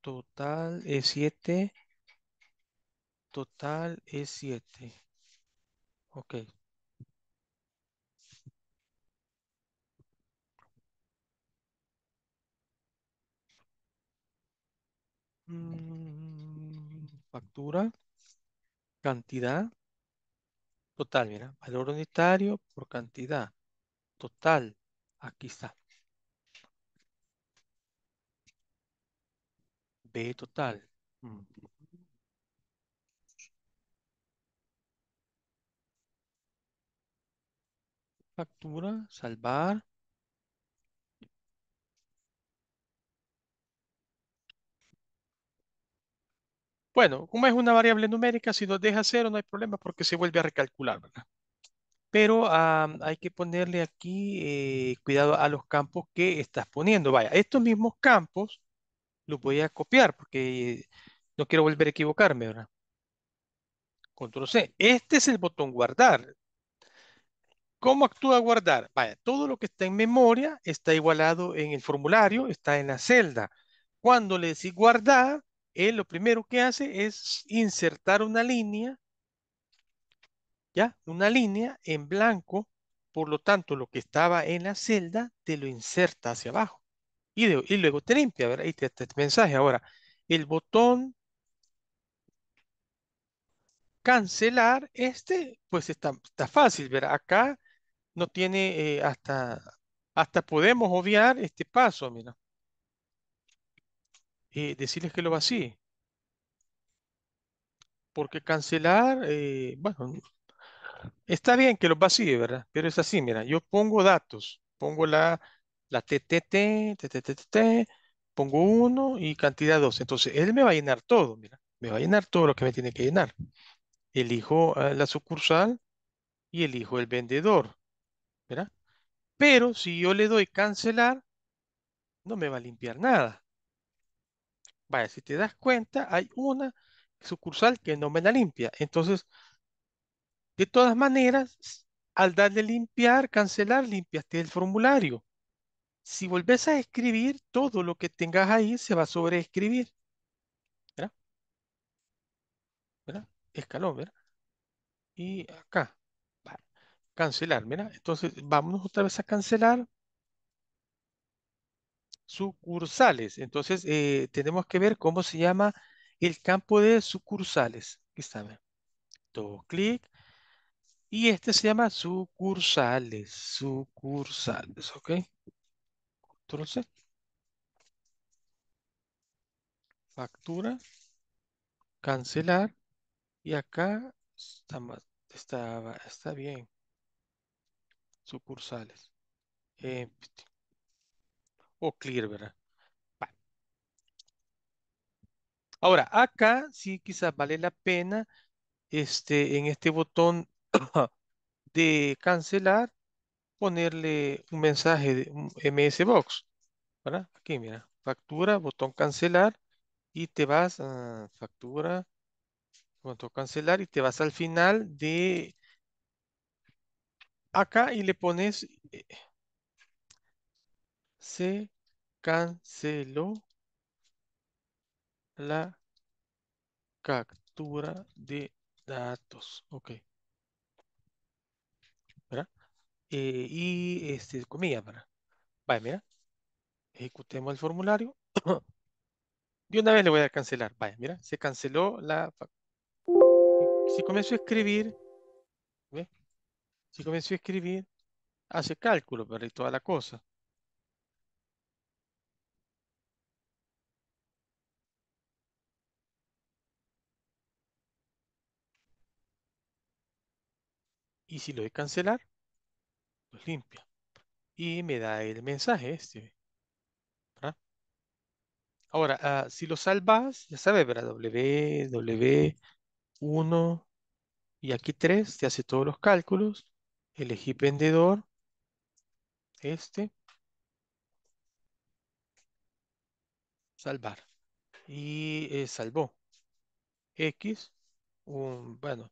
total es siete total es siete Ok. Mm, factura, cantidad, total, mira, valor unitario por cantidad, total, aquí está. B total. Mm. Factura, salvar. Bueno, como es una variable numérica, si nos deja cero no hay problema porque se vuelve a recalcular, ¿verdad? Pero hay que ponerle aquí eh, cuidado a los campos que estás poniendo. Vaya, estos mismos campos los voy a copiar porque no quiero volver a equivocarme, ¿verdad? Control C. Este es el botón guardar. ¿Cómo actúa guardar? Vaya, todo lo que está en memoria está igualado en el formulario, está en la celda. Cuando le decís guardar, él lo primero que hace es insertar una línea, ¿ya? Una línea en blanco, por lo tanto, lo que estaba en la celda te lo inserta hacia abajo. Y, y luego te limpia, ¿verdad? ahí te, este, mensaje ahora. El botón cancelar, este, pues está, está fácil, ¿verdad? Acá no tiene eh, hasta, hasta podemos obviar este paso, mira. y eh, decirles que lo vacíe. Porque cancelar, eh, bueno, está bien que lo vacíe, ¿verdad? Pero es así, mira, yo pongo datos, pongo la, la TTT, pongo uno y cantidad dos. Entonces, él me va a llenar todo, mira, me va a llenar todo lo que me tiene que llenar. Elijo la sucursal y elijo el vendedor. ¿verdad? Pero si yo le doy cancelar, no me va a limpiar nada. Vaya, si te das cuenta, hay una sucursal que no me la limpia. Entonces, de todas maneras, al darle limpiar, cancelar, limpiaste el formulario. Si volvés a escribir, todo lo que tengas ahí se va a sobreescribir. ¿Verdad? ¿Verdad? Escalón, Y acá. Cancelar, mira. Entonces, vamos otra vez a cancelar sucursales. Entonces, eh, tenemos que ver cómo se llama el campo de sucursales. Aquí está. todo clic. Y este se llama sucursales. Sucursales, ¿ok? Control C. Factura. Cancelar. Y acá está, está bien. Sucursales. Eh, o clear, ¿verdad? Ahora, acá sí quizás vale la pena este, en este botón de cancelar ponerle un mensaje de MS Box. ¿verdad? Aquí, mira, factura, botón cancelar y te vas a ah, factura, botón cancelar y te vas al final de acá y le pones eh, se canceló la captura de datos. Ok. Eh, y este, comillas, ¿verdad? Vaya, mira. Ejecutemos el formulario. De una vez le voy a cancelar. Vaya, mira, se canceló la... Si comienzo a escribir si comienzo a escribir, hace cálculo, para toda la cosa. Y si lo de cancelar, pues limpia. Y me da el mensaje este. Ahora, ah, si lo salvas, ya sabes, ¿verdad? W, W, 1 y aquí 3, te hace todos los cálculos. Elegí vendedor. Este. Salvar. Y eh, salvó. X. bueno,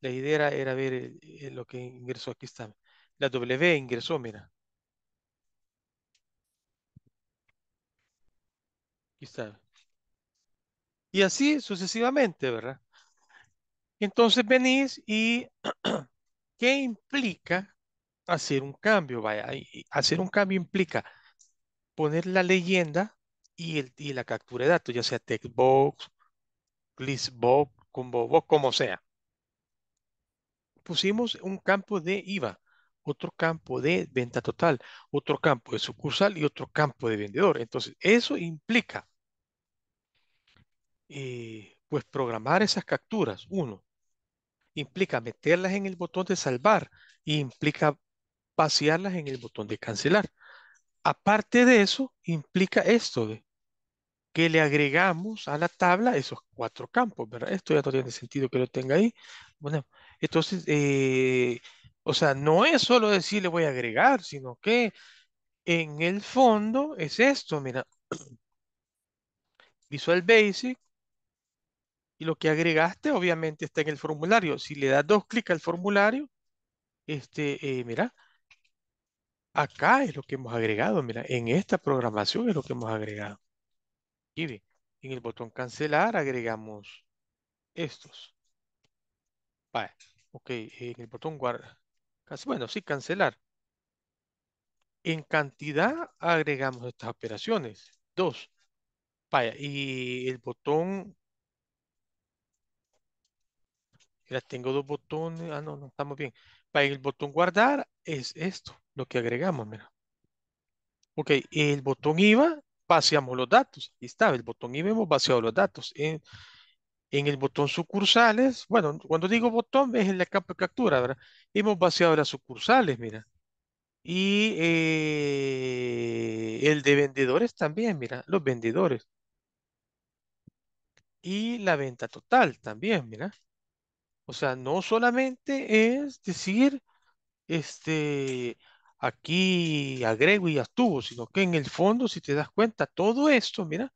la idea era, ver eh, eh, lo que ingresó. Aquí está. La W ingresó, mira. Aquí está. Y así sucesivamente, ¿verdad? Entonces venís y ¿Qué implica hacer un cambio? Vaya, hacer un cambio implica poner la leyenda y, el, la captura de datos, ya sea textbox, listbox, box, como sea. Pusimos un campo de IVA, otro campo de venta total, otro campo de sucursal y otro campo de vendedor. Entonces, eso implica eh, pues programar esas capturas, uno implica meterlas en el botón de salvar implica pasearlas en el botón de cancelar. Aparte de eso, implica esto de que le agregamos a la tabla esos cuatro campos, ¿verdad? Esto ya no tiene sentido que lo tenga ahí. Bueno, entonces, eh, o sea, no es solo decir le voy a agregar, sino que en el fondo es esto, mira. Visual Basic y lo que agregaste obviamente está en el formulario. Si le das dos clics al formulario, este, eh, mira, acá es lo que hemos agregado, mira, en esta programación es lo que hemos agregado. Y ve. en el botón cancelar agregamos estos. Vaya. ok, en el botón guardar. Bueno, sí, cancelar. En cantidad agregamos estas operaciones. Dos. Vaya, y el botón tengo dos botones. Ah, no, no, estamos bien. Para el botón guardar es esto, lo que agregamos, mira. Ok, el botón IVA, vaciamos los datos. Ahí está, el botón IVA hemos vaciado los datos. En, el botón sucursales, bueno, cuando digo botón es en la campo captura, ¿verdad? Hemos vaciado las sucursales, mira. Y eh, el de vendedores también, mira, los vendedores. Y la venta total también, mira. O sea, no solamente es decir, este, aquí agrego y actúo, sino que en el fondo, si te das cuenta, todo esto, mira,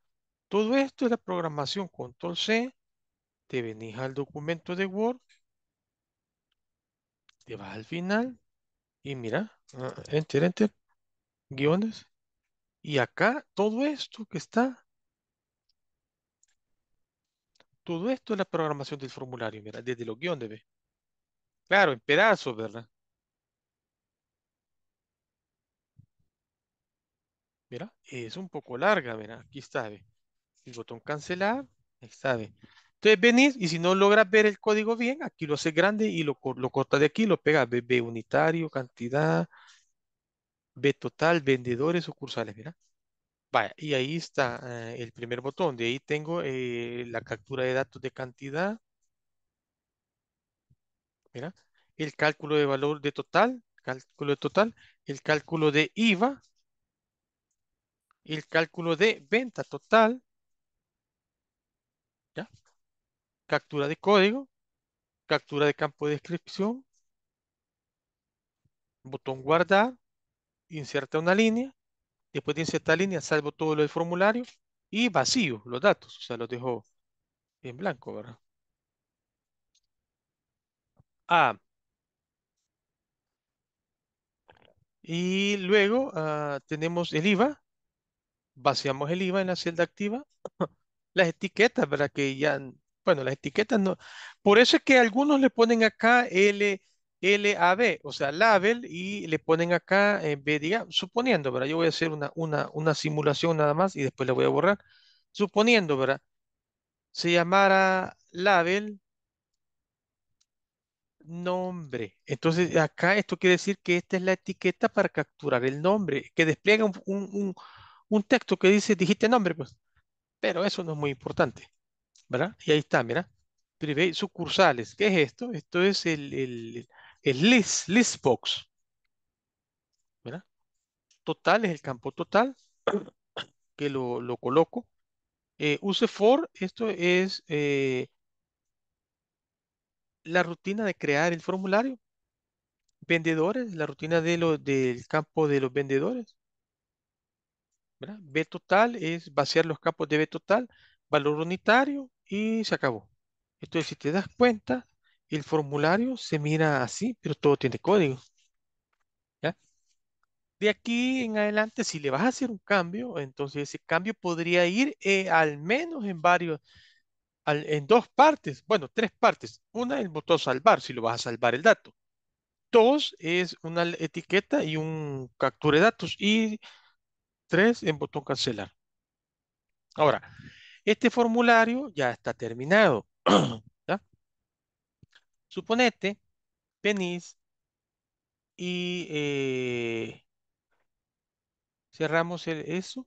todo esto es la programación control C, te venís al documento de Word, te vas al final y mira, ah, enter, enter, guiones, y acá todo esto que está todo esto es la programación del formulario, mira, desde los guiones, B. Claro, en pedazos, ¿verdad? Mira, es un poco larga, mira, aquí está, El botón cancelar, ahí está, Entonces venís y si no logras ver el código bien, aquí lo hace grande y lo, lo cortas de aquí, lo pegas, B, B unitario, cantidad, B total, vendedores, sucursales, mira. Vaya, y ahí está eh, el primer botón. De ahí tengo eh, la captura de datos de cantidad. Mira, el cálculo de valor de total, cálculo de total, el cálculo de IVA, el cálculo de venta total, ¿ya? captura de código, captura de campo de descripción, botón guardar, inserta una línea, Después de esta línea salvo todo lo del formulario y vacío los datos, o sea, los dejo en blanco, ¿verdad? Ah, y luego ah, tenemos el IVA, vaciamos el IVA en la celda activa, las etiquetas, ¿verdad? Que ya, bueno, las etiquetas no, por eso es que algunos le ponen acá L, LAB, o sea, label, y le ponen acá eh, digamos, suponiendo, ¿verdad? Yo voy a hacer una, una, simulación nada más y después la voy a borrar. Suponiendo, ¿verdad? Se llamara label nombre. Entonces, acá esto quiere decir que esta es la etiqueta para capturar el nombre, que despliega un, texto que dice, dijiste nombre, pues. Pero eso no es muy importante, ¿verdad? Y ahí está, mira. Privé, sucursales. ¿Qué es esto? Esto es el es list, list box. ¿Verdad? Total es el campo total que lo, lo coloco. Eh, use for, esto es eh, la rutina de crear el formulario. Vendedores, la rutina de lo, del campo de los vendedores. ¿verdad? B total es vaciar los campos de B total, valor unitario y se acabó. Entonces, si te das cuenta, el formulario se mira así, pero todo tiene código. De aquí en adelante, si le vas a hacer un cambio, entonces ese cambio podría ir eh, al menos en varios, en dos partes, bueno, tres partes. Una, el botón salvar, si lo vas a salvar el dato. Dos es una etiqueta y un captura de datos. Y tres, en botón cancelar. Ahora, este formulario ya está terminado. Suponete, venís y eh, cerramos eso.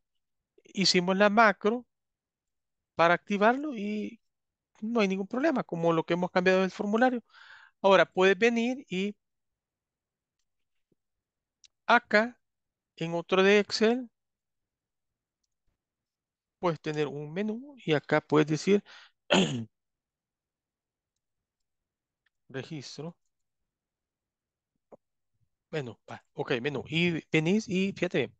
Hicimos la macro para activarlo y no hay ningún problema, como lo que hemos cambiado el formulario. Ahora, puedes venir y acá, en otro de Excel, puedes tener un menú y acá puedes decir registro. Bueno, ok, menú. Y venís y fíjate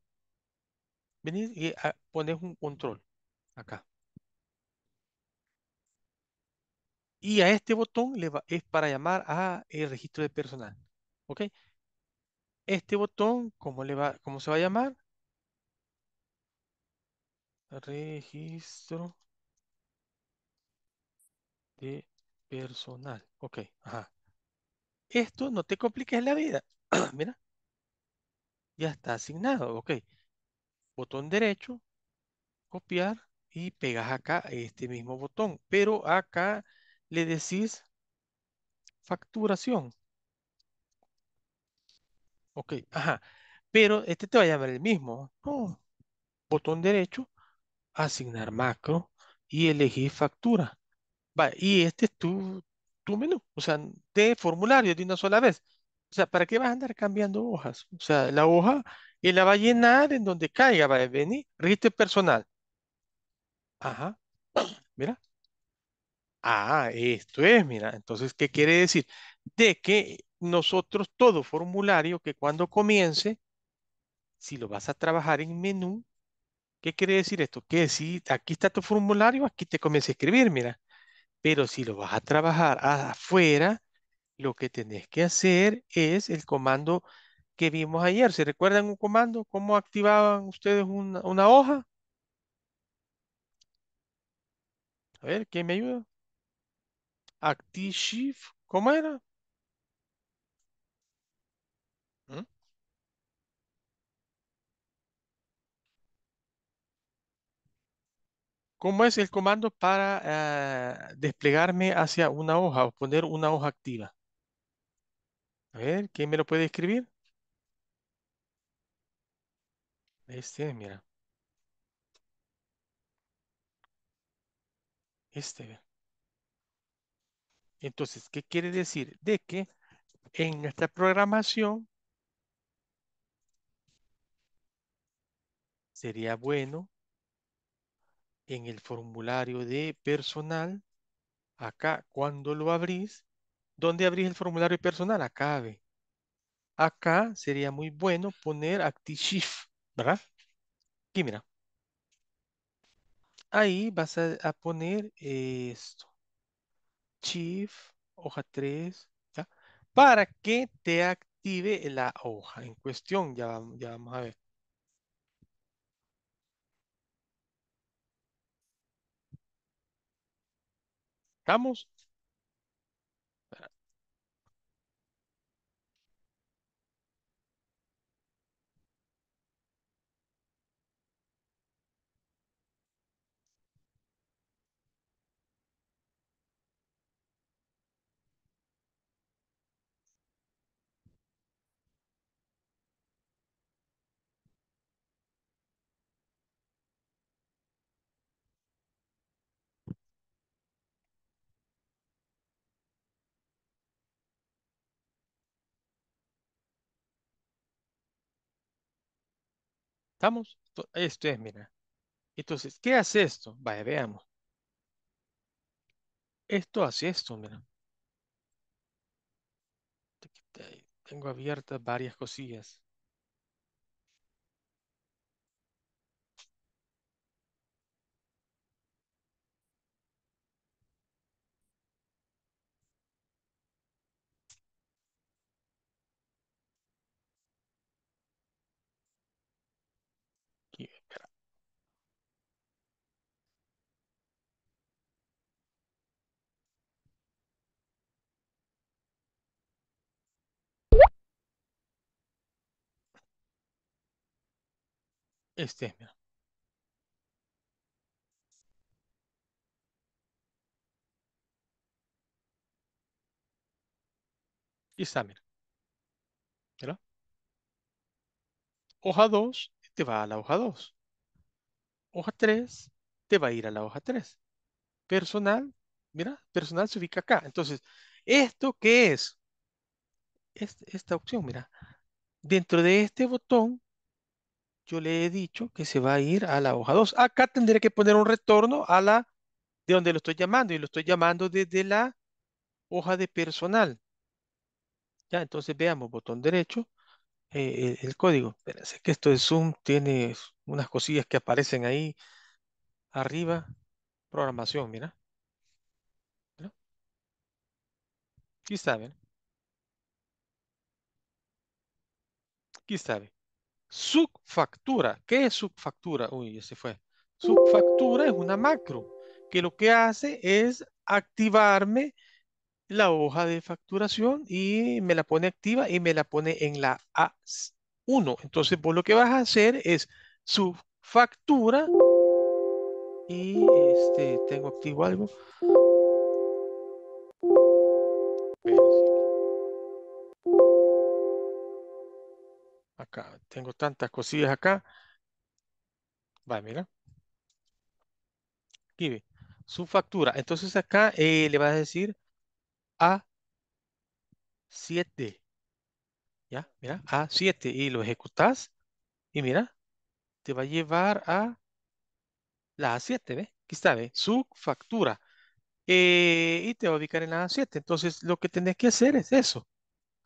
Venís y a, ah, pones un control acá. Y a este botón le va, es para llamar a el registro de personal. ¿Ok? Este botón, ¿cómo, le va, cómo se va a llamar? Registro de Personal. Ok, ajá. Esto no te compliques la vida. Mira. Ya está asignado. Ok. Botón derecho. Copiar. Y pegas acá este mismo botón. Pero acá le decís facturación. Ok, ajá. Pero este te va a llamar el mismo. Botón derecho. Asignar macro. Y elegir factura y este es tu, tu menú, o sea, de formulario de una sola vez. O sea, ¿para qué vas a andar cambiando hojas? O sea, la hoja y la va a llenar en donde caiga, va a venir, registro personal. Ajá, mira. Ah, esto es, mira. Entonces, ¿qué quiere decir? De que nosotros todo formulario que cuando comience, si lo vas a trabajar en menú, ¿qué quiere decir esto? Que si aquí está tu formulario, aquí te comienza a escribir, mira. Pero si lo vas a trabajar afuera, lo que tenés que hacer es el comando que vimos ayer. ¿Se recuerdan un comando? ¿Cómo activaban ustedes una, hoja? A ver, ¿quién me ayuda? Active Shift, ¿cómo era? ¿Cómo es el comando para ah, desplegarme hacia una hoja o poner una hoja activa? A ver, ¿quién me lo puede escribir? Este, mira. Este. Entonces, ¿qué quiere decir? De que en nuestra programación sería bueno en el formulario de personal, acá cuando lo abrís, ¿dónde abrís el formulario de personal? Acá, ve. Acá sería muy bueno poner shift, ¿verdad? Aquí, mira. Ahí vas a, poner esto. Shift, hoja 3, ¿ya? Para que te active la hoja en cuestión, ya, ya vamos a ver. ¿Estamos? ¿Estamos? Esto es, mira. Entonces, ¿qué hace esto? Vaya, veamos. Esto hace esto, mira. Eh, tengo abiertas varias cosillas. Este es, mira. Y está, mira. ¿Verdad? Hoja 2 te va a la hoja 2. Hoja 3 te va a ir a la hoja 3. Personal, mira, personal se ubica acá. Entonces, ¿esto qué es? Este, esta opción, mira. Dentro de este botón yo le he dicho que se va a ir a la hoja 2. Acá tendré que poner un retorno a la de donde lo estoy llamando y lo estoy llamando desde la hoja de personal. Ya, entonces veamos, botón derecho, eh, eh, el, código. Espérense que esto de Zoom tiene unas cosillas que aparecen ahí arriba. Programación, mira. ¿No? Aquí está, ¿ven? Aquí está, subfactura. ¿Qué es subfactura? Uy, se fue. Subfactura es una macro que lo que hace es activarme la hoja de facturación y me la pone activa y me la pone en la A1. Entonces, vos lo que vas a hacer es subfactura y este, tengo activo algo Tengo tantas cosillas acá. Va, mira. Aquí ve. Su factura. Entonces acá eh, le vas a decir A7. Ya, mira, A7. Y lo ejecutas. Y mira, te va a llevar a la A7, ¿ve? Aquí está, ¿ve? Su factura. Eh, y te va a ubicar en la A7. Entonces, lo que tenés que hacer es eso.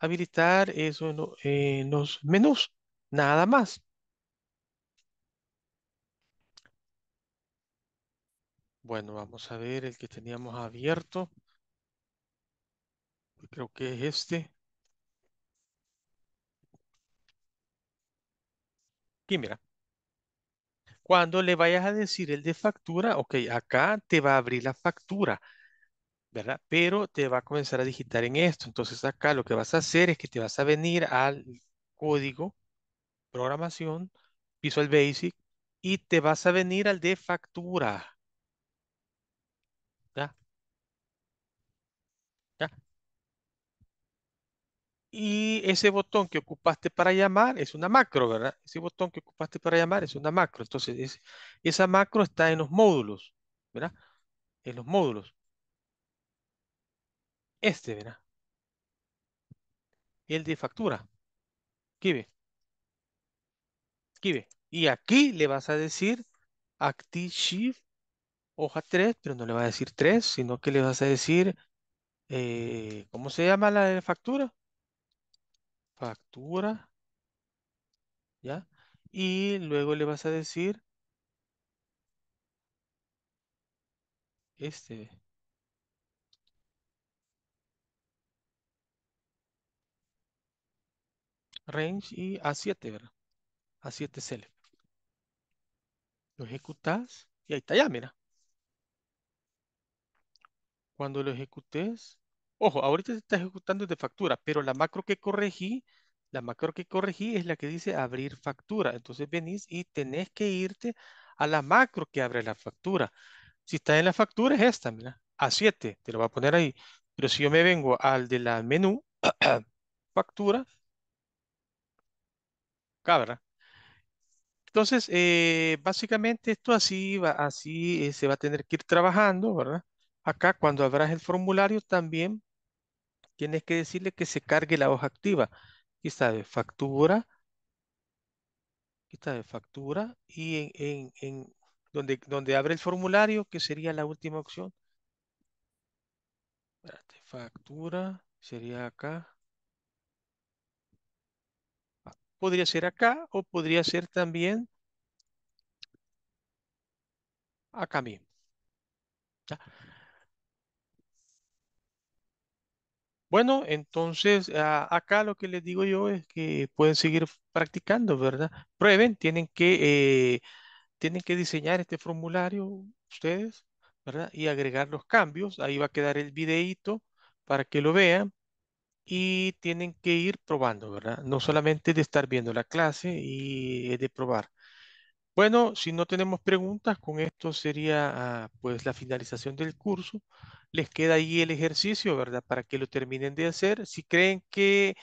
Habilitar eso en los menús. Nada más. Bueno, vamos a ver el que teníamos abierto. Creo que es este. Aquí, mira. Cuando le vayas a decir el de factura, ok, acá te va a abrir la factura, ¿verdad? Pero te va a comenzar a digitar en esto. Entonces acá lo que vas a hacer es que te vas a venir al código programación, Visual Basic, y te vas a venir al de factura. ¿Ya? ¿Ya? Y ese botón que ocupaste para llamar es una macro, ¿verdad? Ese botón que ocupaste para llamar es una macro. Entonces, esa macro está en los módulos, ¿verdad? En los módulos. Este, ¿verdad? El de factura. ¿Qué ves? Y aquí le vas a decir active shift hoja 3, pero no le vas a decir 3, sino que le vas a decir, eh, ¿cómo se llama la factura? Factura. ¿Ya? Y luego le vas a decir este. Range y A7, ¿verdad? A7 CL. Lo ejecutas y ahí está ya, mira. Cuando lo ejecutes, ojo, ahorita se está ejecutando de factura, pero la macro que corregí, la macro que corregí es la que dice abrir factura. Entonces venís y tenés que irte a la macro que abre la factura. Si está en la factura es esta, mira, A7, te lo va a poner ahí. Pero si yo me vengo al de la menú, factura, cabra, entonces, eh, básicamente esto así, así eh, se va a tener que ir trabajando, ¿verdad? Acá cuando abras el formulario también tienes que decirle que se cargue la hoja activa. Aquí está de factura, aquí de factura y en, donde, donde abre el formulario, que sería la última opción. Espérate, factura, sería acá podría ser acá o podría ser también acá mismo. Bueno, entonces ah, acá lo que les digo yo es que pueden seguir practicando, ¿verdad? Prueben, tienen que, eh, tienen que diseñar este formulario ustedes, ¿verdad? Y agregar los cambios. Ahí va a quedar el videíto para que lo vean y tienen que ir probando, ¿verdad? No solamente de estar viendo la clase y de probar. Bueno, si no tenemos preguntas, con esto sería ah, pues la finalización del curso. Les queda ahí el ejercicio, ¿verdad? Para que lo terminen de hacer. Si creen que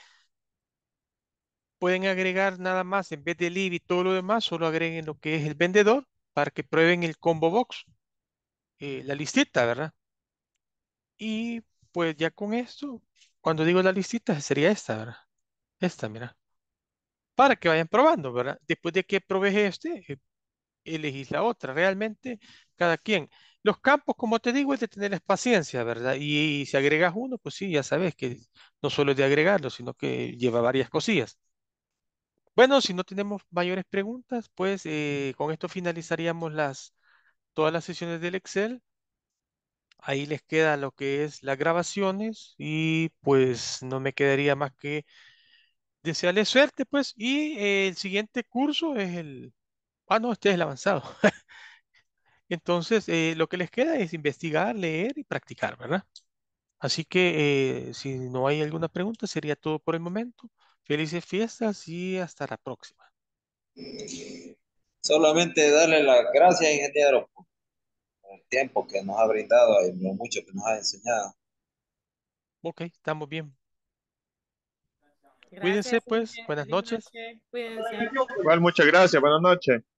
pueden agregar nada más, en vez de live y todo lo demás, solo agreguen lo que es el vendedor para que prueben el combo box, eh, la listita, ¿verdad? Y pues ya con esto cuando digo la listita, sería esta, ¿verdad? Esta, mira. Para que vayan probando, ¿verdad? Después de que probes este, eh, elegís la otra. Realmente, cada quien. Los campos, como te digo, es de tener paciencia, ¿verdad? Y, si agregas uno, pues sí, ya sabes que no solo es de agregarlo, sino que lleva varias cosillas. Bueno, si no tenemos mayores preguntas, pues eh, con esto finalizaríamos las, todas las sesiones del Excel. Ahí les queda lo que es las grabaciones y pues no me quedaría más que desearles suerte pues y eh, el siguiente curso es el... Ah, no, este es el avanzado. Entonces, eh, lo que les queda es investigar, leer y practicar, ¿verdad? Así que eh, si no hay alguna pregunta, sería todo por el momento. Felices fiestas y hasta la próxima. Solamente darle las gracias, ingeniero, el tiempo que nos ha brindado y lo mucho que nos ha enseñado. Ok, estamos bien. Cuídense pues, buenas noches. Igual, muchas gracias, buenas noches.